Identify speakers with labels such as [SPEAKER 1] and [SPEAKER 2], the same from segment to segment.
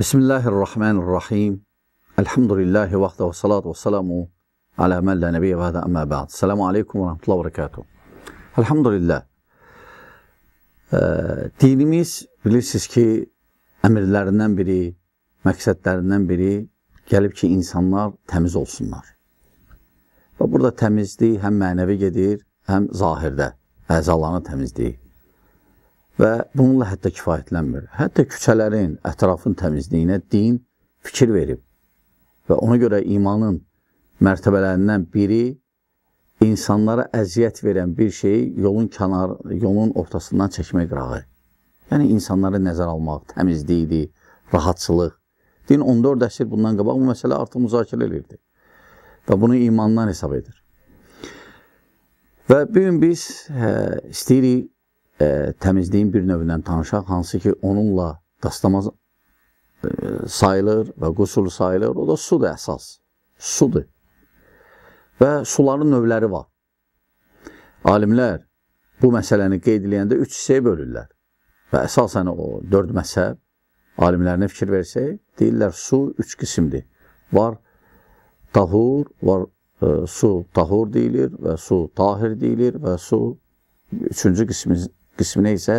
[SPEAKER 1] Bismillahirrahmanirrahim. Elhamdülillahi vaxta və salatu və salamu alə mən lə nəbiyyə və hədə əmmə bə'd. Selamu aleykum və rəhmətullah və rəkatuhu. Elhamdülillah. E, dinimiz bilirsiniz ki, əmirlərindən biri, məqsədlərindən biri gəlib ki, insanlar təmiz olsunlar. Və burada təmizlik həm mənəvi gedir, həm zahirdə əzalarını təmizləyir və bununla hətta kifayətlənmir. Hətta küçələrin, ətrafın təmizliyinə din fikir verib və ona görə imanın mərtəbələrindən biri insanlara əziyyət verən bir şeyi yolun kənar, yolun ortasından çəkmək qırağı. Yəni insanları nəzərə almaq, təmizlikdir, rahatçılıq. Din 14 əsr bundan qabaq bu məsələ artıq müzakirə edirdi və bunu imandan hesab edir. Və bu gün biz ə, hə, istəyirik e, təmizliyin bir növündən tanışaq, hansı ki, onunla dastamaz e, sayılır və qusul sayılır. O da sudur əsas. Sudur. Və suların növləri var. Alimlər bu məsələni qeyd edəndə üç hissəyə bölürlər. Və əsasən o dörd məsəb alimlərinə fikir versək, deyirlər su üç qismdir. Var tahur, var e, su tahur deyilir və su tahir deyilir və su üçüncü qismi qisminə isə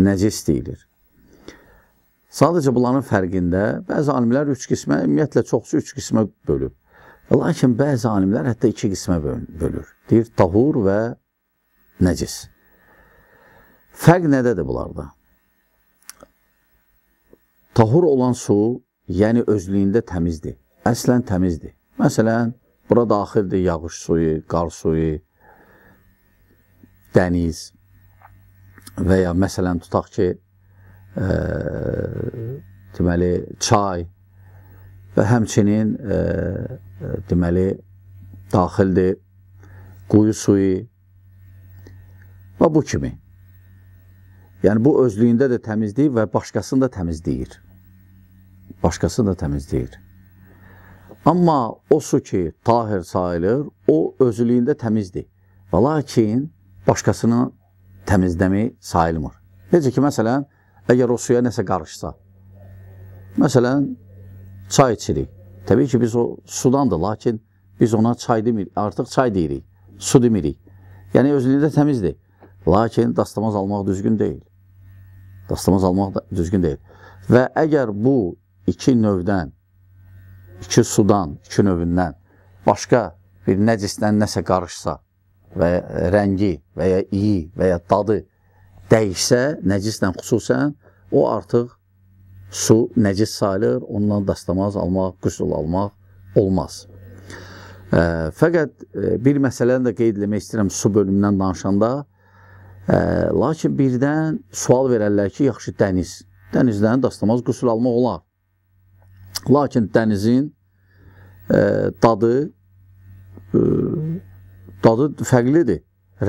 [SPEAKER 1] nəcis deyilir. Sadəcə bunların fərqində bəzi alimlər üç qismə, ümumiyyətlə çoxsu üç qismə bölüb. Lakin bəzi alimlər hətta iki qismə bölür. Deyir, tahur və nəcis. Fərq nədədir bunlarda? Tahur olan su, yəni özlüyündə təmizdir. Əslən təmizdir. Məsələn, bura daxildir yağış suyu, qar suyu, dəniz, və ya məsələn tutaq ki, ə, e, deməli çay və həmçinin ə, e, e, deməli daxildir quyu suyu və bu kimi. Yəni bu özlüyündə də təmizləyir və başqasını da təmizləyir. Başqasını da təmizləyir. Amma o su ki, tahir sayılır, o özlüyündə təmizdir. Və lakin başqasını təmizləmə sayılmır. Necə ki, məsələn, əgər o suya nəsə qarışsa, məsələn, çay içirik. Təbii ki, biz o sudandır, lakin biz ona çay demirik, artıq çay deyirik, su demirik. Yəni, özlüyündə təmizdir. Lakin dastamaz almaq düzgün deyil. Dastamaz almaq da düzgün deyil. Və əgər bu iki növdən, iki sudan, iki növündən başqa bir nəcisdən nəsə qarışsa, və rəngi və ya iyi və ya dadı dəyişsə, nəcislə xüsusən, o artıq su nəcis sayılır, ondan dastamaz almaq, qüsul almaq olmaz. E, fəqət e, bir məsələni də qeyd eləmək istəyirəm su bölümündən danışanda. E, lakin birdən sual verərlər ki, yaxşı dəniz. Dənizdən dastamaz qüsul almaq olar. Lakin dənizin e, dadı e, dadı fərqlidir.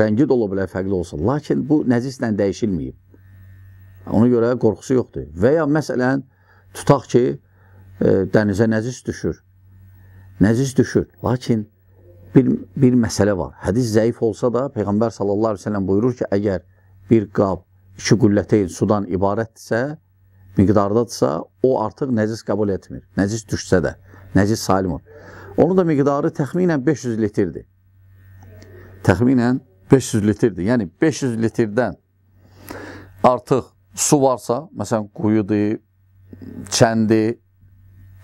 [SPEAKER 1] Rəngi də ola bilər fərqli olsa. Lakin bu nəcislə dəyişilməyib. Ona görə qorxusu yoxdur. Və ya məsələn, tutaq ki, e, dənizə nəcis düşür. Nəcis düşür. Lakin bir, bir məsələ var. Hədis zəif olsa da Peyğəmbər sallallahu əleyhi və səlləm buyurur ki, əgər bir qab iki qülləteyn sudan ibarətdirsə, miqdardadırsa, o artıq nəcis qəbul etmir. Nəcis düşsə də, nəcis salimur. Onun da miqdarı təxminən 500 litrdir təxminən 500 litrdir. Yəni 500 litrdən artıq su varsa, məsələn, quyudur, çəndir,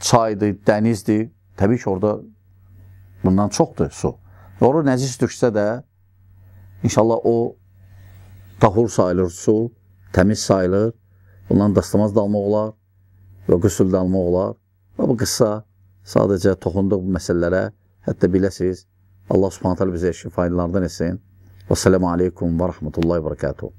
[SPEAKER 1] çaydır, dənizdir, təbii ki, orada bundan çoxdur su. Ora nəzis düşsə də, inşallah o tahur sayılır su, təmiz sayılır, bundan dastamaz dalmaq olar və qüsül dalmaq olar. Və bu qısa sadəcə toxunduq bu məsələlərə, hətta biləsiniz, Allah subhanahu teala bize şifaylardan etsin. Vesselamu aleyküm ve rahmetullahi ve berekatuhu.